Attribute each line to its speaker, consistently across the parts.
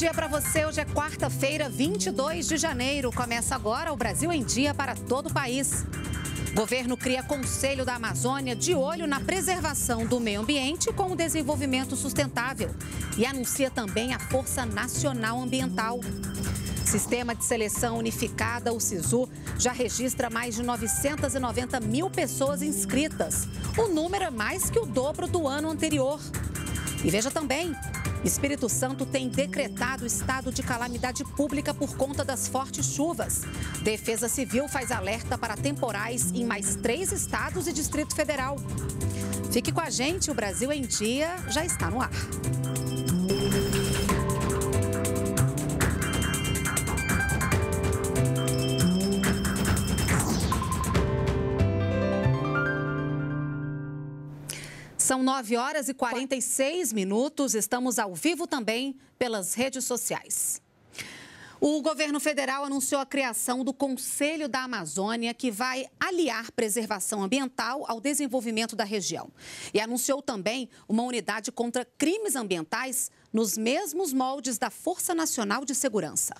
Speaker 1: dia para você. Hoje é quarta-feira, 22 de janeiro. Começa agora o Brasil em Dia para todo o país. Governo cria Conselho da Amazônia de olho na preservação do meio ambiente com o desenvolvimento sustentável e anuncia também a Força Nacional Ambiental. Sistema de Seleção Unificada, o SISU, já registra mais de 990 mil pessoas inscritas. O número é mais que o dobro do ano anterior. E veja também, Espírito Santo tem decretado estado de calamidade pública por conta das fortes chuvas. Defesa Civil faz alerta para temporais em mais três estados e Distrito Federal. Fique com a gente, o Brasil em Dia já está no ar. São 9 horas e 46 minutos. Estamos ao vivo também pelas redes sociais. O governo federal anunciou a criação do Conselho da Amazônia, que vai aliar preservação ambiental ao desenvolvimento da região. E anunciou também uma unidade contra crimes ambientais nos mesmos moldes da Força Nacional de Segurança.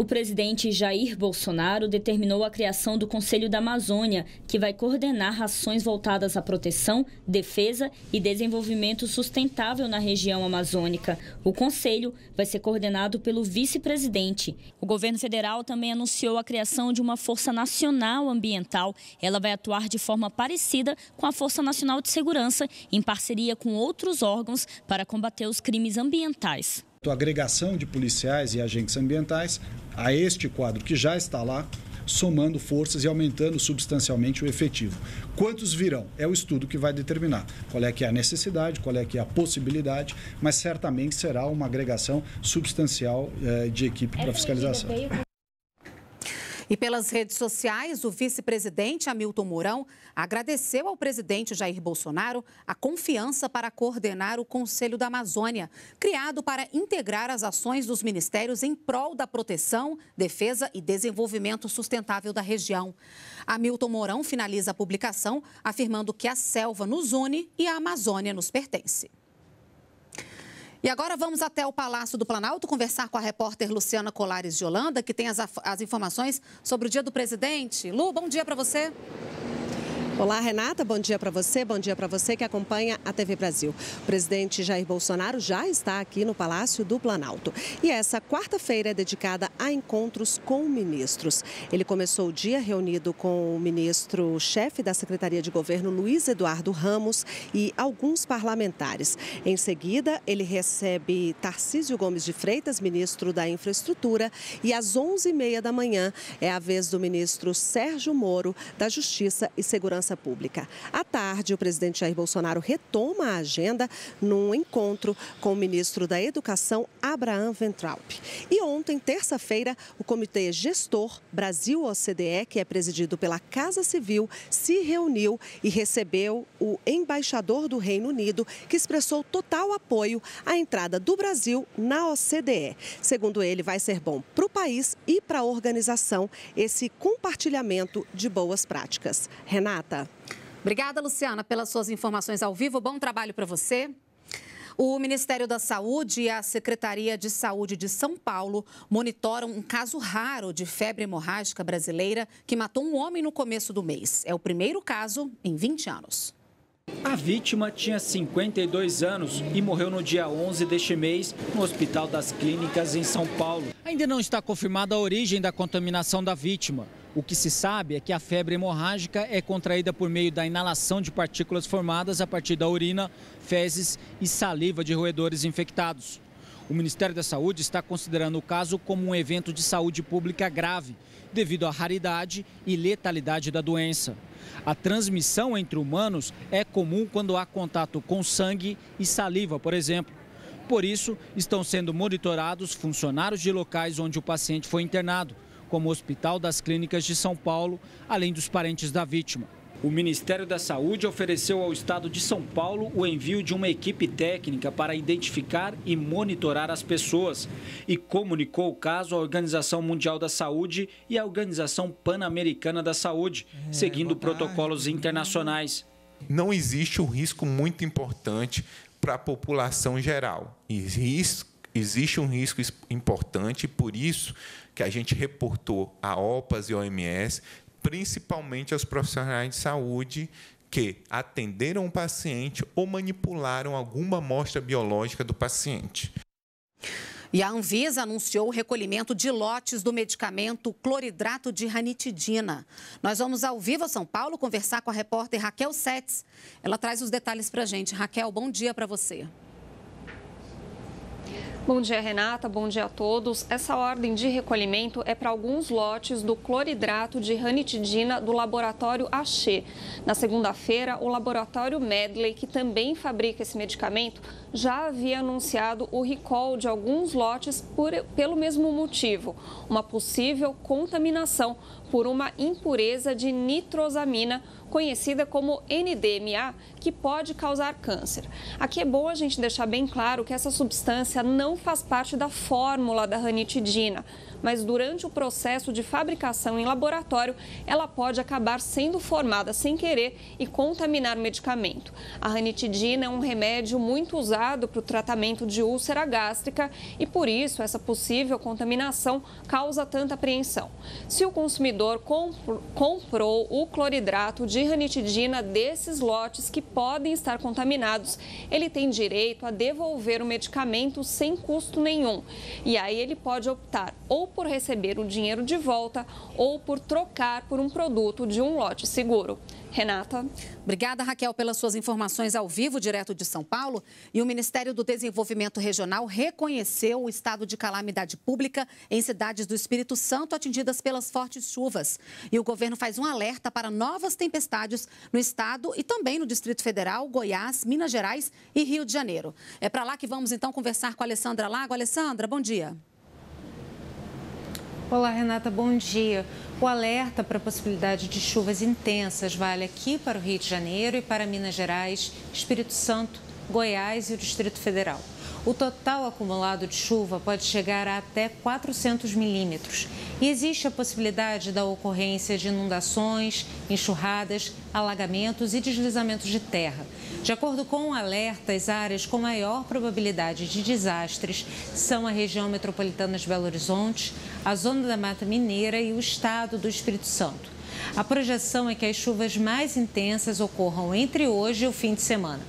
Speaker 2: O presidente Jair Bolsonaro determinou a criação do Conselho da Amazônia, que vai coordenar ações voltadas à proteção, defesa e desenvolvimento sustentável na região amazônica. O conselho vai ser coordenado pelo vice-presidente. O governo federal também anunciou a criação de uma Força Nacional Ambiental. Ela vai atuar de forma parecida com a Força Nacional de Segurança, em parceria com outros órgãos para combater os crimes ambientais
Speaker 3: a agregação de policiais e agentes ambientais a este quadro que já está lá, somando forças e aumentando substancialmente o efetivo. Quantos virão? É o estudo que vai determinar qual é que é a necessidade, qual é que é a possibilidade, mas certamente será uma agregação substancial eh, de equipe para fiscalização.
Speaker 1: E pelas redes sociais, o vice-presidente Hamilton Mourão agradeceu ao presidente Jair Bolsonaro a confiança para coordenar o Conselho da Amazônia, criado para integrar as ações dos ministérios em prol da proteção, defesa e desenvolvimento sustentável da região. Hamilton Mourão finaliza a publicação afirmando que a selva nos une e a Amazônia nos pertence. E agora vamos até o Palácio do Planalto conversar com a repórter Luciana Colares de Holanda, que tem as, as informações sobre o dia do presidente. Lu, bom dia
Speaker 4: para você. Olá, Renata. Bom dia para você. Bom dia para você que acompanha a TV Brasil. O presidente Jair Bolsonaro já está aqui no Palácio do Planalto. E essa quarta-feira é dedicada a encontros com ministros. Ele começou o dia reunido com o ministro-chefe da Secretaria de Governo, Luiz Eduardo Ramos, e alguns parlamentares. Em seguida, ele recebe Tarcísio Gomes de Freitas, ministro da Infraestrutura, e às 11h30 da manhã é a vez do ministro Sérgio Moro, da Justiça e Segurança segurança pública. À tarde, o presidente Jair Bolsonaro retoma a agenda num encontro com o ministro da Educação, Abraham Ventralp. E ontem, terça-feira, o Comitê Gestor Brasil OCDE, que é presidido pela Casa Civil, se reuniu e recebeu o embaixador do Reino Unido, que expressou total apoio à entrada do Brasil na OCDE. Segundo ele, vai ser bom para o país e para a organização esse compartilhamento de boas práticas. Renata. Obrigada, Luciana, pelas suas informações ao vivo. Bom trabalho
Speaker 1: para você. O Ministério da Saúde e a Secretaria de Saúde de São Paulo monitoram um caso raro de febre hemorrágica brasileira que matou um homem no começo do mês. É o primeiro caso em 20 anos.
Speaker 3: A vítima tinha 52 anos e morreu no dia 11 deste mês no Hospital das Clínicas em São Paulo. Ainda não está confirmada a origem da contaminação da vítima. O que se sabe é que a febre hemorrágica é contraída por meio da inalação de partículas formadas a partir da urina, fezes e saliva de roedores infectados. O Ministério da Saúde está considerando o caso como um evento de saúde pública grave, devido à raridade e letalidade da doença. A transmissão entre humanos é comum quando há contato com sangue e saliva, por exemplo. Por isso, estão sendo monitorados funcionários de locais onde o paciente foi internado como o Hospital das Clínicas de São Paulo, além dos parentes da vítima. O Ministério da Saúde ofereceu ao Estado de São Paulo o envio de uma equipe técnica para identificar e monitorar as pessoas e comunicou o caso à Organização Mundial da Saúde e à Organização Pan-Americana da Saúde, é, seguindo protocolos internacionais. Não existe um risco muito importante para a população geral. E risco existe um risco importante, por isso que a gente reportou a OPAS e OMS, principalmente aos profissionais de saúde que atenderam o paciente ou manipularam alguma amostra biológica do paciente.
Speaker 1: E a Anvisa anunciou o recolhimento de lotes do medicamento cloridrato de ranitidina. Nós vamos ao vivo a São Paulo conversar com a repórter Raquel Setz. Ela traz os detalhes para a gente. Raquel, bom
Speaker 2: dia para você. Bom dia, Renata. Bom dia a todos. Essa ordem de recolhimento é para alguns lotes do cloridrato de ranitidina do laboratório Axê. Na segunda-feira, o laboratório Medley, que também fabrica esse medicamento, já havia anunciado o recall de alguns lotes por, pelo mesmo motivo, uma possível contaminação por uma impureza de nitrosamina, conhecida como NDMA, que pode causar câncer. Aqui é bom a gente deixar bem claro que essa substância não faz parte da fórmula da ranitidina mas durante o processo de fabricação em laboratório, ela pode acabar sendo formada sem querer e contaminar o medicamento. A ranitidina é um remédio muito usado para o tratamento de úlcera gástrica e, por isso, essa possível contaminação causa tanta apreensão. Se o consumidor comprou o cloridrato de ranitidina desses lotes que podem estar contaminados, ele tem direito a devolver o medicamento sem custo nenhum. E aí ele pode optar ou por receber o dinheiro de volta ou por trocar por um produto de um lote seguro. Renata. Obrigada, Raquel, pelas suas informações ao vivo, direto de São
Speaker 1: Paulo. E o Ministério do Desenvolvimento Regional reconheceu o estado de calamidade pública em cidades do Espírito Santo atingidas pelas fortes chuvas. E o governo faz um alerta para novas tempestades no estado e também no Distrito Federal, Goiás, Minas Gerais e Rio de Janeiro. É para lá que vamos então conversar com a Alessandra Lago. Alessandra, bom dia.
Speaker 5: Olá, Renata, bom dia. O alerta para a possibilidade de chuvas intensas vale aqui para o Rio de Janeiro e para Minas Gerais, Espírito Santo Goiás e o Distrito Federal. O total acumulado de chuva pode chegar a até 400 milímetros e existe a possibilidade da ocorrência de inundações, enxurradas, alagamentos e deslizamentos de terra. De acordo com o alerta, as áreas com maior probabilidade de desastres são a região metropolitana de Belo Horizonte, a Zona da Mata Mineira e o Estado do Espírito Santo. A projeção é que as chuvas mais intensas ocorram entre hoje e o fim de semana.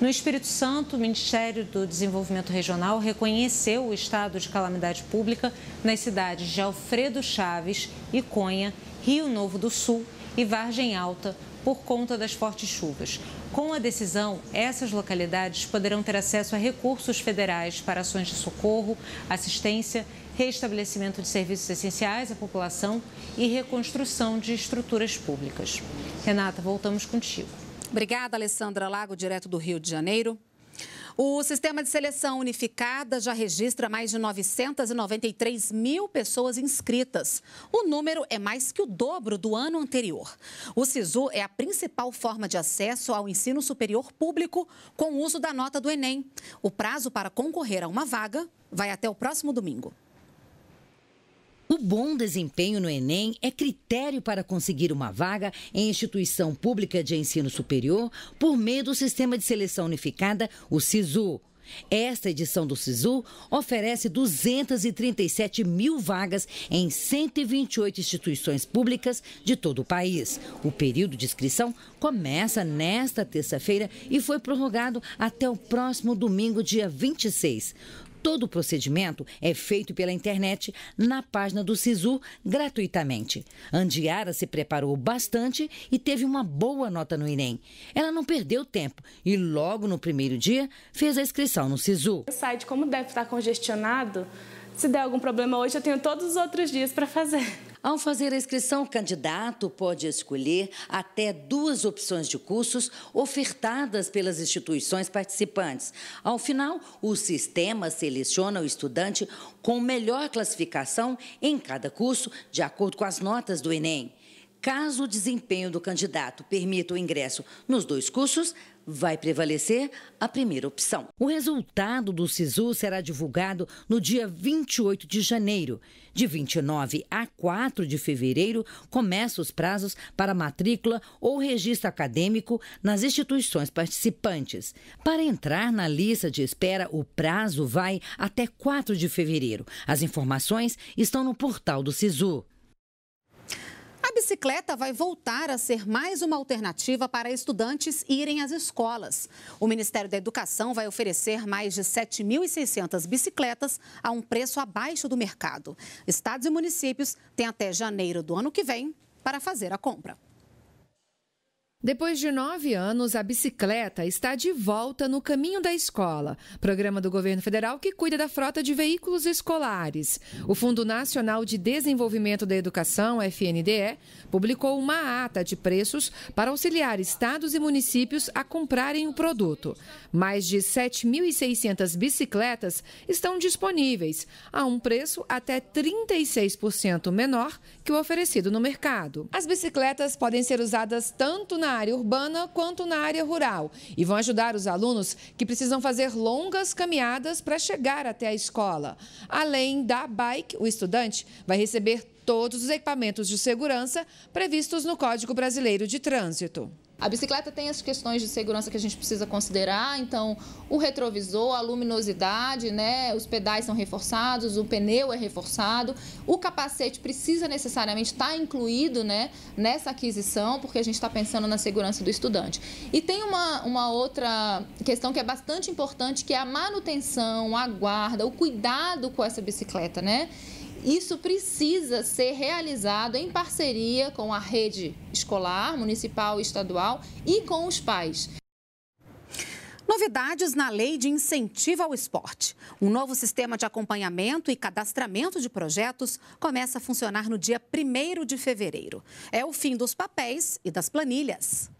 Speaker 5: No Espírito Santo, o Ministério do Desenvolvimento Regional reconheceu o estado de calamidade pública nas cidades de Alfredo Chaves, Conha, Rio Novo do Sul e Vargem Alta por conta das fortes chuvas. Com a decisão, essas localidades poderão ter acesso a recursos federais para ações de socorro, assistência, restabelecimento de serviços essenciais à população e reconstrução de estruturas públicas. Renata, voltamos contigo. Obrigada, Alessandra Lago, direto do Rio de Janeiro.
Speaker 1: O sistema de seleção unificada já registra mais de 993 mil pessoas inscritas. O número é mais que o dobro do ano anterior. O SISU é a principal forma de acesso ao ensino superior público com o uso da nota do Enem. O prazo para concorrer a uma vaga vai até o próximo domingo.
Speaker 6: O bom desempenho no Enem é critério para conseguir uma vaga em instituição pública de ensino superior por meio do Sistema de Seleção Unificada, o SISU. Esta edição do SISU oferece 237 mil vagas em 128 instituições públicas de todo o país. O período de inscrição começa nesta terça-feira e foi prorrogado até o próximo domingo, dia 26. Todo o procedimento é feito pela internet na página do SISU gratuitamente. Andiara se preparou bastante e teve uma boa nota no Enem. Ela não perdeu tempo e logo no primeiro dia fez a inscrição no SISU. O site, como deve estar congestionado, se der algum problema hoje, eu tenho todos os outros dias para fazer. Ao fazer a inscrição, o candidato pode escolher até duas opções de cursos ofertadas pelas instituições participantes. Ao final, o sistema seleciona o estudante com melhor classificação em cada curso, de acordo com as notas do Enem. Caso o desempenho do candidato permita o ingresso nos dois cursos, vai prevalecer a primeira opção. O resultado do SISU será divulgado no dia 28 de janeiro. De 29 a 4 de fevereiro, começam os prazos para matrícula ou registro acadêmico nas instituições participantes. Para entrar na lista de espera, o prazo vai até 4 de fevereiro. As informações estão no portal do SISU.
Speaker 1: A bicicleta vai voltar a ser mais uma alternativa para estudantes irem às escolas. O Ministério da Educação vai oferecer mais de 7.600 bicicletas a um preço abaixo do mercado. Estados e municípios têm até janeiro do ano que vem para fazer a compra. Depois de nove anos, a bicicleta está de volta no caminho da escola, programa do governo federal que cuida da frota de veículos escolares. O Fundo Nacional de Desenvolvimento da Educação, FNDE, publicou uma ata de preços para auxiliar estados e municípios a comprarem o produto. Mais de 7.600 bicicletas estão disponíveis, a um preço até 36% menor que o oferecido no mercado. As bicicletas podem ser usadas tanto na área urbana quanto na área rural e vão ajudar os alunos que precisam fazer longas caminhadas para chegar até a escola. Além da bike, o estudante vai receber todos os equipamentos de segurança previstos no Código Brasileiro de Trânsito. A bicicleta tem as questões de segurança que a gente precisa considerar, então o retrovisor, a luminosidade, né, os pedais são reforçados, o pneu é reforçado, o capacete precisa necessariamente estar incluído, né, nessa aquisição, porque a gente está pensando na segurança do estudante. E tem uma, uma outra questão que é bastante importante, que é a manutenção, a guarda, o cuidado com essa bicicleta, né? Isso precisa ser realizado em parceria com a rede escolar, municipal e estadual e com os pais. Novidades na lei de incentivo ao esporte. Um novo sistema de acompanhamento e cadastramento de projetos começa a funcionar no dia 1 de fevereiro. É o fim dos papéis
Speaker 4: e das planilhas.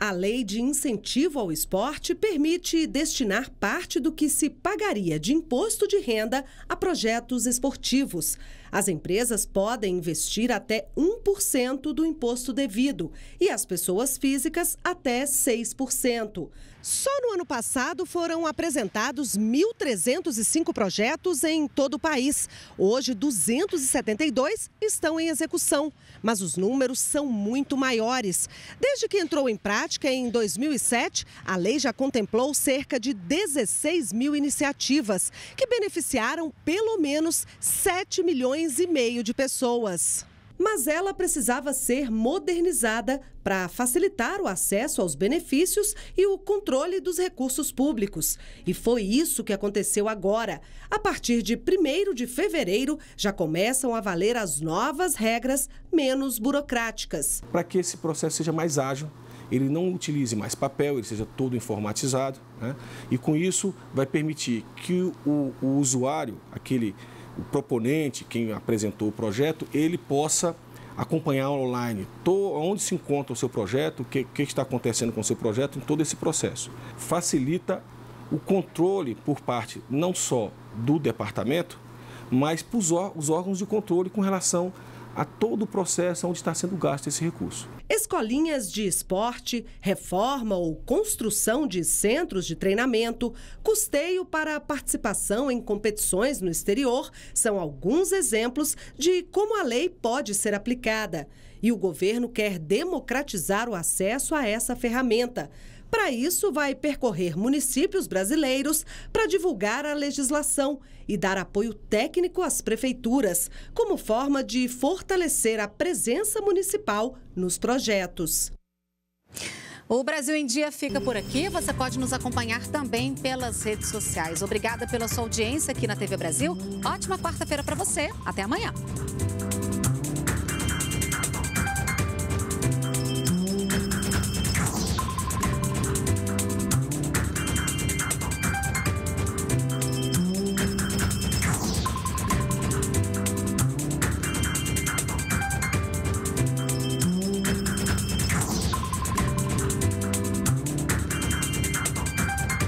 Speaker 4: A lei de incentivo ao esporte permite destinar parte do que se pagaria de imposto de renda a projetos esportivos. As empresas podem investir até 1% do imposto devido e as pessoas físicas até 6%. Só no ano passado foram apresentados 1.305 projetos em todo o país. Hoje, 272 estão em execução, mas os números são muito maiores. Desde que entrou em prática em 2007, a lei já contemplou cerca de 16 mil iniciativas, que beneficiaram pelo menos 7 milhões e meio de pessoas mas ela precisava ser modernizada para facilitar o acesso aos benefícios e o controle dos recursos públicos. E foi isso que aconteceu agora. A partir de 1 de fevereiro, já começam a valer as novas regras menos burocráticas.
Speaker 3: Para que esse processo seja mais ágil, ele não utilize mais papel, ele seja todo informatizado, né? e com isso vai permitir que o, o usuário, aquele o proponente, quem apresentou o projeto, ele possa acompanhar online to, onde se encontra o seu projeto, o que, que, está acontecendo com o seu projeto em todo esse processo. Facilita o controle por parte não só do departamento, mas para os órgãos de controle com relação a todo o processo onde está sendo gasto esse recurso.
Speaker 4: Escolinhas de esporte, reforma ou construção de centros de treinamento, custeio para participação em competições no exterior são alguns exemplos de como a lei pode ser aplicada. E o governo quer democratizar o acesso a essa ferramenta para isso, vai percorrer municípios brasileiros para divulgar a legislação e dar apoio técnico às prefeituras, como forma de fortalecer a presença municipal nos projetos. O Brasil em Dia fica por aqui. Você pode nos acompanhar
Speaker 1: também pelas redes sociais. Obrigada pela sua audiência aqui na TV Brasil. Ótima quarta-feira para você. Até amanhã.